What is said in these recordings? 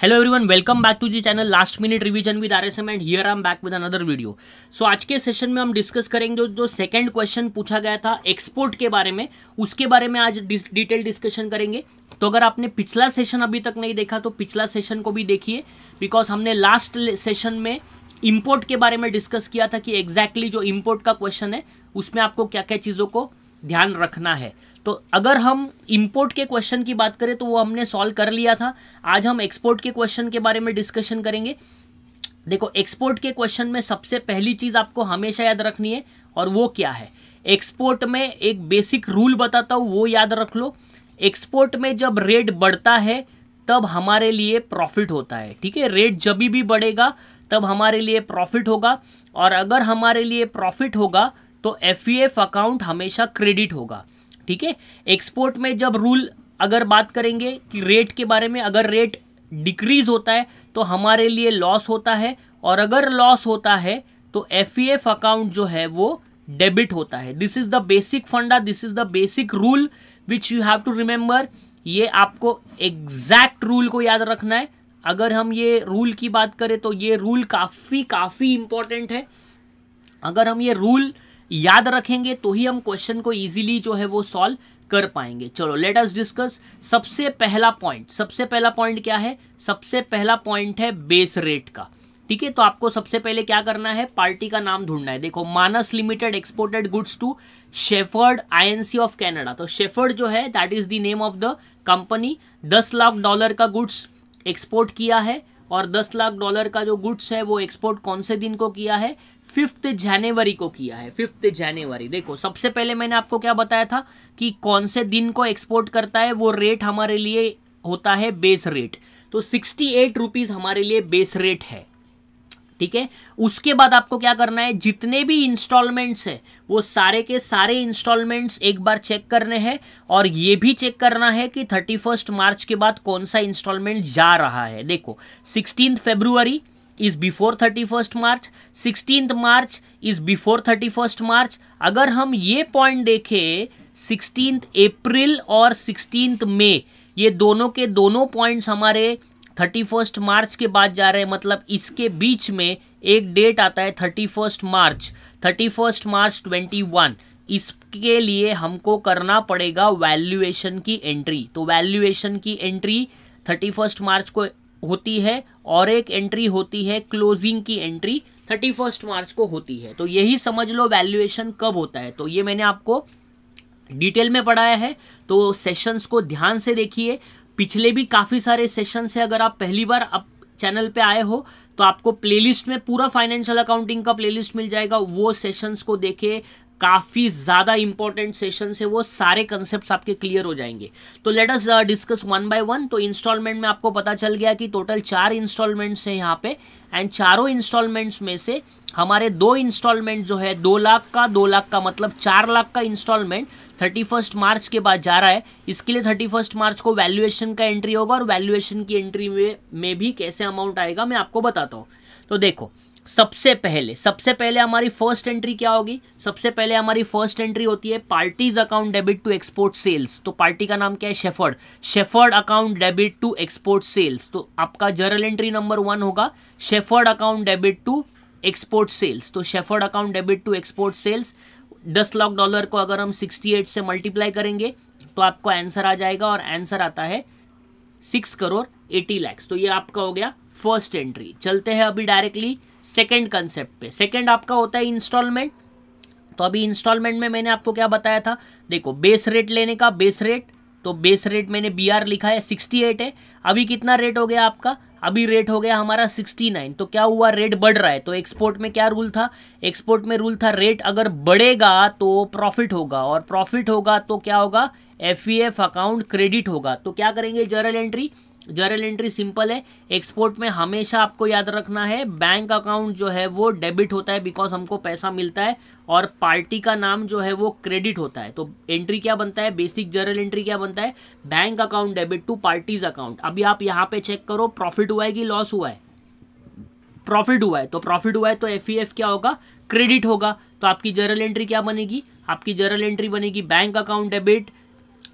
hello everyone welcome back to the channel last minute revision with R S M and here I am back with another video so आज के session में हम discuss करेंगे जो जो second question पूछा गया था एक्सपोर्ट के बारे में उसके बारे में आज डिटेल डिस्कशन करेंगे तो अगर आपने पिछला सेशन अभी तक नहीं देखा तो पिछला सेशन को भी देखिए बिकॉज हमने लास्ट सेशन में इम्पोर्ट के बारे में डिस्कस किया था कि एग्जैक्टली exactly जो इम्पोर्ट का क्वेश्चन है उसमें आपको क्या क्या चीज़ों को ध्यान रखना है तो अगर हम इंपोर्ट के क्वेश्चन की बात करें तो वो हमने सॉल्व कर लिया था आज हम एक्सपोर्ट के क्वेश्चन के बारे में डिस्कशन करेंगे देखो एक्सपोर्ट के क्वेश्चन में सबसे पहली चीज़ आपको हमेशा याद रखनी है और वो क्या है एक्सपोर्ट में एक बेसिक रूल बताता हूँ वो याद रख लो एक्सपोर्ट में जब रेट बढ़ता है तब हमारे लिए प्रॉफिट होता है ठीक है रेट जब भी बढ़ेगा तब हमारे लिए प्रॉफिट होगा और अगर हमारे लिए प्रॉफिट होगा तो एफ अकाउंट e हमेशा क्रेडिट होगा ठीक है एक्सपोर्ट में जब रूल अगर बात करेंगे कि रेट के बारे में अगर रेट डिक्रीज होता है तो हमारे लिए लॉस होता है और अगर लॉस होता है तो एफ अकाउंट e जो है वो डेबिट होता है this is the basic funda this is the basic rule which you have to remember ये आपको एग्जैक्ट रूल को याद रखना है अगर हम ये रूल की बात करें तो ये रूल काफ़ी काफ़ी इम्पॉर्टेंट है अगर हम ये रूल याद रखेंगे तो ही हम क्वेश्चन को इजीली जो है वो सॉल्व कर पाएंगे चलो लेट अस डिस्कस सबसे पहला पॉइंट सबसे पहला पॉइंट क्या है सबसे पहला पॉइंट है बेस रेट का ठीक है तो आपको सबसे पहले क्या करना है पार्टी का नाम ढूंढना है देखो Manas limited exported goods to Shepherd Inc of Canada तो शेफर्ड जो है that is the name of the company दस लाख डॉलर का गुड्स एक्सपोर्ट किया है और दस लाख डॉलर का जो गुड्स है वो एक्सपोर्ट कौन से दिन को किया है फिफ्थ जनवरी को किया है फिफ्थ जनवरी देखो सबसे पहले मैंने आपको क्या बताया था कि कौन से दिन को एक्सपोर्ट करता है वो रेट हमारे लिए होता है बेस रेट तो सिक्सटी एट रुपीज़ हमारे लिए बेस रेट है ठीक है उसके बाद आपको क्या करना है जितने भी इंस्टॉलमेंट्स है वो सारे के सारे इंस्टॉलमेंट्स एक बार चेक करने हैं और ये भी चेक करना है कि थर्टी फर्स्ट मार्च के बाद कौन सा इंस्टॉलमेंट जा रहा है देखो sixteen February is before thirty first March sixteen March is before thirty first March अगर हम ये पॉइंट देखें सिक्सटीन अप्रैल और सिक्सटीन मई ये दोनों के दोनों पॉइंट्स हमारे थर्टी फर्स्ट मार्च के बाद जा रहे हैं मतलब इसके बीच में एक डेट आता है thirty first March thirty first March twenty one इसके लिए हमको करना पड़ेगा वैल्यूएशन की एंट्री तो वैल्यूएशन की एंट्री थर्टी फर्स्ट मार्च को होती है और एक एंट्री होती है क्लोजिंग की एंट्री थर्टी फर्स्ट मार्च को होती है तो यही समझ लो वैल्यूएशन कब होता है तो ये मैंने आपको डिटेल में पढ़ाया है तो सेशंस को ध्यान से देखिए पिछले भी काफ़ी सारे सेशन से अगर आप पहली बार अब चैनल पे आए हो तो आपको प्लेलिस्ट में पूरा फाइनेंशियल अकाउंटिंग का प्लेलिस्ट मिल जाएगा वो सेशंस को देखे काफ़ी ज़्यादा इंपॉर्टेंट सेशन से वो सारे कंसेप्ट आपके क्लियर हो जाएंगे तो let us discuss one by one तो इंस्टॉलमेंट में आपको पता चल गया कि टोटल चार इंस्टॉलमेंट्स हैं यहाँ पे एंड चारों इंस्टॉलमेंट्स में से हमारे दो इंस्टॉलमेंट जो है दो लाख का दो लाख का मतलब चार लाख का इंस्टॉलमेंट थर्टी फर्स्ट मार्च के बाद जा रहा है इसके लिए थर्टी फर्स्ट मार्च को वैल्यूएशन का एंट्री होगा और वैल्यूएशन की एंट्री में में भी कैसे अमाउंट आएगा मैं आपको बताता हूँ तो देखो सबसे पहले सबसे पहले हमारी फर्स्ट एंट्री क्या होगी सबसे पहले हमारी फर्स्ट एंट्री होती है party's account debit to export sales तो पार्टी का नाम क्या है Shepherd Shepherd account debit to export sales तो आपका जर्नल एंट्री नंबर वन होगा Shepherd account debit to export sales तो Shepherd account debit to export sales दस लाख डॉलर को अगर हम सिक्सटी एट से मल्टीप्लाई करेंगे तो आपको आंसर आ जाएगा और आंसर आता है सिक्स करोड़ एटी लैक्स तो ये आपका हो गया फर्स्ट एंट्री चलते हैं अभी डायरेक्टली सेकेंड कंसेप्ट पे सेकेंड आपका होता है इंस्टॉलमेंट तो अभी इंस्टॉलमेंट में मैंने आपको क्या बताया था देखो बेस रेट लेने का बेस रेट तो बेस रेट मैंने बी आर लिखा है सिक्सटी एट है अभी कितना रेट हो गया आपका अभी रेट हो गया हमारा सिक्सटी नाइन तो क्या हुआ रेट बढ़ रहा है तो एक्सपोर्ट में क्या रूल था एक्सपोर्ट में रूल था रेट अगर बढ़ेगा तो प्रॉफिट होगा और प्रॉफिट होगा तो क्या होगा एफ अकाउंट क्रेडिट होगा तो क्या करेंगे journal entry journal entry simple है एक्सपोर्ट में हमेशा आपको याद रखना है बैंक अकाउंट जो है वो डेबिट होता है बिकॉज हमको पैसा मिलता है और पार्टी का नाम जो है वो क्रेडिट होता है तो एंट्री क्या बनता है बेसिक जर्नल एंट्री क्या बनता है bank account debit to party's account अभी आप यहाँ पे चेक करो प्रॉफिट हुआ है कि लॉस हुआ है प्रॉफिट हुआ है तो प्रॉफिट हुआ है तो एफ e क्या होगा क्रेडिट होगा तो आपकी जर्नल एंट्री क्या बनेगी आपकी जर्नल एंट्री बनेगी bank account debit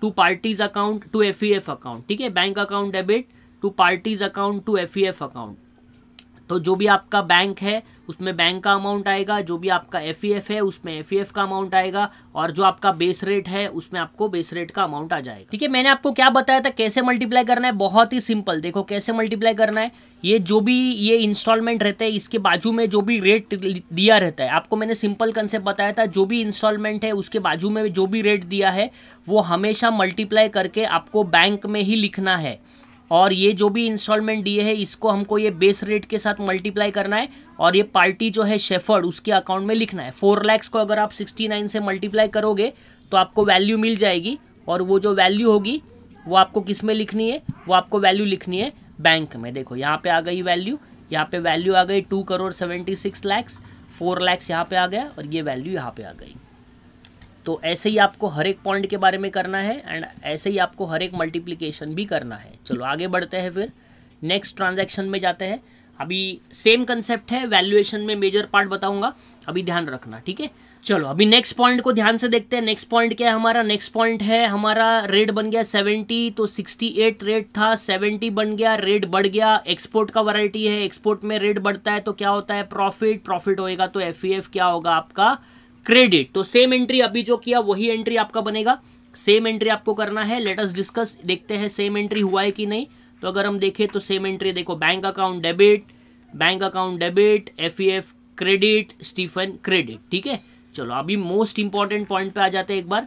to party's account to F E F account ठीक है bank account debit to party's account to F E F account तो जो भी आपका बैंक है उसमें बैंक का अमाउंट आएगा जो भी आपका एफ e है उसमें एफ e का अमाउंट आएगा और जो आपका बेस रेट है उसमें आपको बेस रेट का अमाउंट आ जाएगा ठीक है मैंने आपको क्या बताया था कैसे मल्टीप्लाई करना है बहुत ही सिंपल देखो कैसे मल्टीप्लाई करना है ये जो भी ये इंस्टॉलमेंट रहते हैं इसके बाजू में जो भी रेट दिया रहता है आपको मैंने सिंपल कंसेप्ट बताया था जो भी इंस्टॉलमेंट है उसके बाजू में जो भी रेट दिया है वो हमेशा मल्टीप्लाई करके आपको बैंक में ही लिखना है और ये जो भी इंस्टॉलमेंट दिए है इसको हमको ये बेस रेट के साथ मल्टीप्लाई करना है और ये पार्टी जो है शेफर्ड उसके अकाउंट में लिखना है फोर लैक्स को अगर आप सिक्सटी नाइन से मल्टीप्लाई करोगे तो आपको वैल्यू मिल जाएगी और वो जो वैल्यू होगी वो आपको किस में लिखनी है वो आपको वैल्यू लिखनी है बैंक में देखो यहाँ पे आ गई वैल्यू यहाँ पे वैल्यू आ गई two crore seventy six lakhs four lakhs यहाँ पे आ गया और ये वैल्यू यहाँ पे आ गई तो ऐसे ही आपको हर एक पॉइंट के बारे में करना है एंड ऐसे ही आपको हर एक मल्टीप्लीकेशन भी करना है चलो आगे बढ़ते हैं फिर नेक्स्ट ट्रांजेक्शन में जाते हैं अभी सेम कंसेप्ट है वैल्यूएशन में मेजर पार्ट बताऊंगा अभी ध्यान रखना ठीक है चलो अभी नेक्स्ट पॉइंट को ध्यान से देखते हैं नेक्स्ट पॉइंट क्या है हमारा नेक्स्ट पॉइंट है हमारा रेट बन गया 70 तो 68 रेट था 70 बन गया रेट बढ़ गया एक्सपोर्ट का वैरायटी है एक्सपोर्ट में रेट बढ़ता है तो क्या होता है प्रॉफिट प्रॉफिट होएगा तो एफ e क्या होगा आपका क्रेडिट तो सेम एंट्री अभी जो किया वही एंट्री आपका बनेगा सेम एंट्री आपको करना है लेटस डिस्कस देखते हैं सेम एंट्री हुआ है कि नहीं तो अगर हम देखें तो सेम एंट्री देखो bank account debit bank account debit F F credit Stephen credit ठीक है चलो अभी मोस्ट इंपॉर्टेंट पॉइंट पे आ जाते हैं एक बार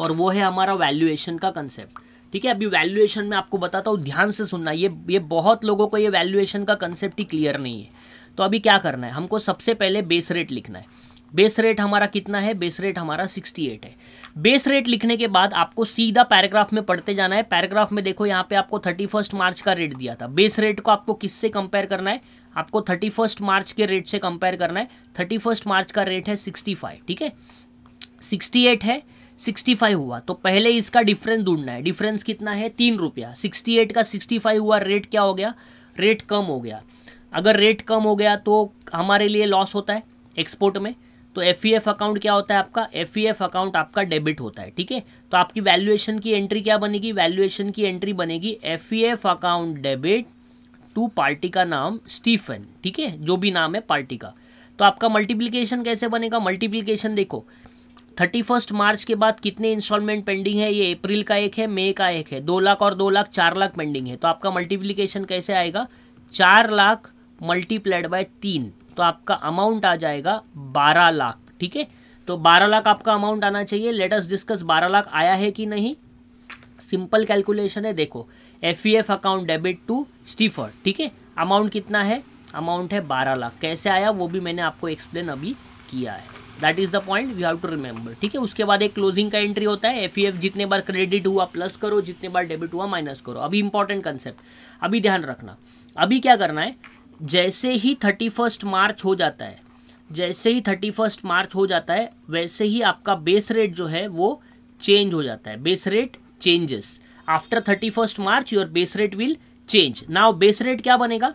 और वो है हमारा वैल्यूएशन का कंसेप्ट ठीक है अभी वैल्यूएशन में आपको बताता हूँ ध्यान से सुनना ये ये बहुत लोगों को ये वैल्यूएशन का कंसेप्ट ही क्लियर नहीं है तो अभी क्या करना है हमको सबसे पहले बेस रेट लिखना है बेस रेट हमारा कितना है बेस रेट हमारा 68 है बेस रेट लिखने के बाद आपको सीधा पैराग्राफ में पढ़ते जाना है पैराग्राफ में देखो यहाँ पे आपको 31 मार्च का रेट दिया था बेस रेट को आपको किससे कंपेयर करना है आपको 31 मार्च के रेट से कंपेयर करना है 31 मार्च का रेट है 65 ठीक है 68 है 65 हुआ तो पहले इसका डिफरेंस ढूंढना है डिफरेंस कितना है तीन रुपया सिक्सटी का सिक्सटी हुआ रेट क्या हो गया रेट कम हो गया अगर रेट कम हो गया तो हमारे लिए लॉस होता है एक्सपोर्ट में तो एफ ई एफ अकाउंट क्या होता है आपका एफ ई एफ अकाउंट आपका डेबिट होता है ठीक है तो आपकी वैल्यूएशन की एंट्री क्या बनेगी वैल्यूएशन की एंट्री बनेगी F E F account debit to party का नाम स्टीफन ठीक है जो भी नाम है पार्टी का तो आपका मल्टीप्लीकेशन कैसे बनेगा मल्टीप्लीकेशन देखो थर्टी फर्स्ट मार्च के बाद कितने इंस्टॉलमेंट पेंडिंग है ये अप्रैल का एक है मई का एक है दो लाख और दो लाख चार लाख पेंडिंग है तो आपका मल्टीप्लीकेशन कैसे आएगा चार लाख मल्टीप्लाइड बाय तीन तो आपका अमाउंट आ जाएगा बारह लाख ठीक है तो बारह लाख आपका अमाउंट आना चाहिए लेटस डिस्कस बारह लाख आया है कि नहीं सिंपल कैलकुलेशन है देखो F E F account debit to Stephen ठीक है अमाउंट कितना है अमाउंट है बारह लाख कैसे आया वो भी मैंने आपको एक्सप्लेन अभी किया है that is the point we have to remember ठीक है उसके बाद एक क्लोजिंग का एंट्री होता है एफ ई एफ जितने बार क्रेडिट हुआ प्लस करो जितने बार डेबिट हुआ माइनस करो अभी इंपॉर्टेंट कंसेप्ट अभी ध्यान रखना अभी क्या करना है जैसे ही थर्टी फर्स्ट मार्च हो जाता है जैसे ही थर्टी फर्स्ट मार्च हो जाता है वैसे ही आपका बेस रेट जो है वो चेंज हो जाता है base rate changes after thirty first March your base rate will change now base rate क्या बनेगा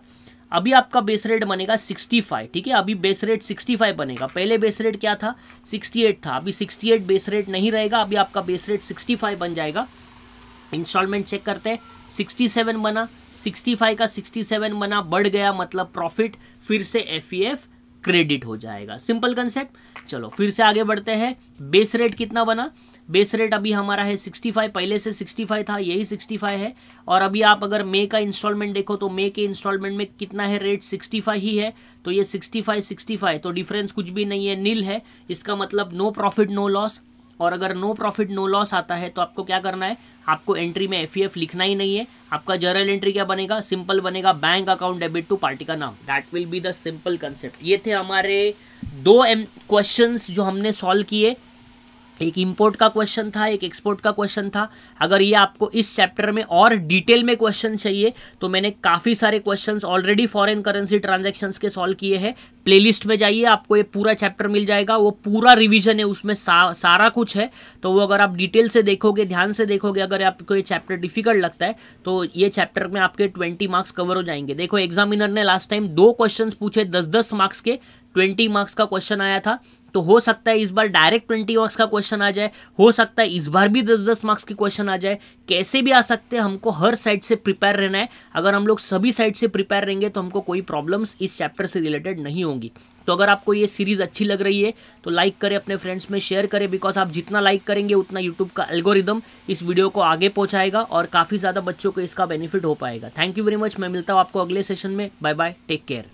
अभी आपका बेस रेट बनेगा 65 ठीक है अभी बेस रेट 65 बनेगा पहले बेस रेट क्या था 68 था अभी 68 बेस रेट नहीं रहेगा अभी आपका बेस रेट 65 बन जाएगा इंस्टॉलमेंट चेक करते हैं सिक्सटी सेवन बना सिक्सटी फाइव का सिक्सटी सेवन बना बढ़ गया मतलब प्रॉफिट फिर से एफ ई एफ क्रेडिट हो जाएगा सिंपल कंसेप्ट चलो फिर से आगे बढ़ते हैं बेस रेट कितना बना बेस रेट अभी हमारा है सिक्सटी फाइव पहले से सिक्सटी फाइव था यही सिक्सटी फाइव है और अभी आप अगर मे का इंस्टॉलमेंट देखो तो मे के इंस्टॉलमेंट में कितना है रेट सिक्सटी फाइव ही है तो ये सिक्सटी फाइव तो डिफरेंस कुछ भी नहीं है नील है इसका मतलब नो प्रॉफिट नो लॉस और अगर नो प्रॉफिट नो लॉस आता है तो आपको क्या करना है आपको एंट्री में एफ e लिखना ही नहीं है आपका जर्नल एंट्री क्या बनेगा सिंपल बनेगा bank account debit to party का नाम that will be the simple concept ये थे हमारे दो एम क्वेश्चंस जो हमने सॉल्व किए एक इंपोर्ट का क्वेश्चन था एक एक्सपोर्ट का क्वेश्चन था अगर ये आपको इस चैप्टर में और डिटेल में क्वेश्चन चाहिए तो मैंने काफ़ी सारे questions already foreign currency transactions के सॉल्व किए हैं प्लेलिस्ट में जाइए आपको ये पूरा चैप्टर मिल जाएगा वो पूरा रिविजन है उसमें सा, सारा कुछ है तो वो अगर आप डिटेल से देखोगे ध्यान से देखोगे अगर आपको ये चैप्टर डिफिकल्ट लगता है तो ये चैप्टर में आपके ट्वेंटी मार्क्स कवर हो जाएंगे देखो एग्जामिनर ने लास्ट टाइम दो क्वेश्चन पूछे दस दस मार्क्स के ट्वेंटी मार्क्स का क्वेश्चन आया था तो हो सकता है इस बार डायरेक्ट ट्वेंटी मार्क्स का क्वेश्चन आ जाए हो सकता है इस बार भी दस दस मार्क्स के क्वेश्चन आ जाए कैसे भी आ सकते हैं हमको हर साइड से प्रिपेयर रहना है अगर हम लोग सभी साइड से प्रिपेयर रहेंगे तो हमको कोई प्रॉब्लम्स इस चैप्टर से रिलेटेड नहीं होंगी तो अगर आपको ये सीरीज़ अच्छी लग रही है तो लाइक करें अपने फ्रेंड्स में शेयर करें बिकॉज आप जितना लाइक करेंगे उतना यूट्यूब का एल्गोरिदम इस वीडियो को आगे पहुंचाएगा और काफ़ी ज़्यादा बच्चों को इसका बेनिफिट हो पाएगा थैंक यू वेरी मच मैं मिलता हूँ आपको अगले सेशन में बाय बाय टेक केयर